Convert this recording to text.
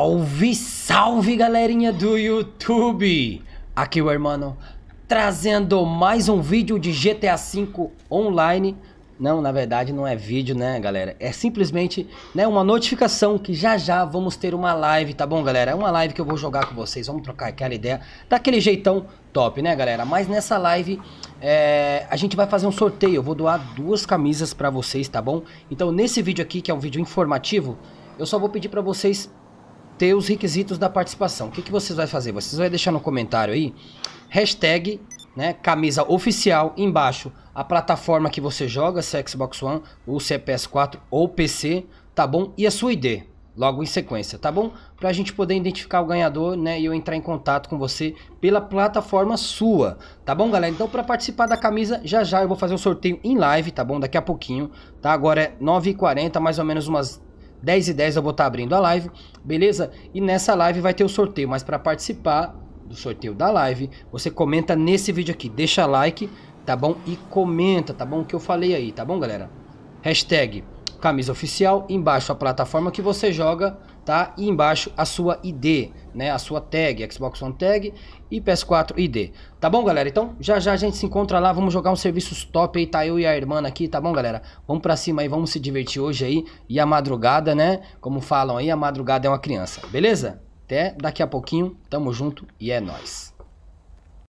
Salve, salve galerinha do YouTube! Aqui o irmão trazendo mais um vídeo de GTA V online. Não, na verdade não é vídeo, né, galera? É simplesmente né, uma notificação que já já vamos ter uma live, tá bom, galera? É uma live que eu vou jogar com vocês, vamos trocar aquela ideia daquele jeitão top, né, galera? Mas nessa live é, a gente vai fazer um sorteio, eu vou doar duas camisas pra vocês, tá bom? Então nesse vídeo aqui, que é um vídeo informativo, eu só vou pedir pra vocês ter os requisitos da participação. O que, que vocês vão fazer? Vocês vão deixar no comentário aí, hashtag, né, camisa oficial, embaixo, a plataforma que você joga, se é Xbox One, ou se é PS4 ou PC, tá bom? E a sua ID, logo em sequência, tá bom? Pra gente poder identificar o ganhador, né, e eu entrar em contato com você pela plataforma sua, tá bom, galera? Então, para participar da camisa, já já eu vou fazer o um sorteio em live, tá bom? Daqui a pouquinho, tá? Agora é 9h40, mais ou menos umas 10 e 10 eu vou estar tá abrindo a live, beleza? E nessa live vai ter o sorteio, mas para participar do sorteio da live, você comenta nesse vídeo aqui, deixa like, tá bom? E comenta, tá bom? O que eu falei aí, tá bom, galera? Hashtag camisa oficial, embaixo a plataforma que você joga, tá? E embaixo a sua ID, né? A sua tag, Xbox One Tag e PS4 ID. Tá bom, galera? Então, já já a gente se encontra lá, vamos jogar uns serviços top aí, tá eu e a irmã aqui, tá bom, galera? Vamos pra cima aí, vamos se divertir hoje aí. E a madrugada, né? Como falam aí, a madrugada é uma criança, beleza? Até daqui a pouquinho, tamo junto e é nóis.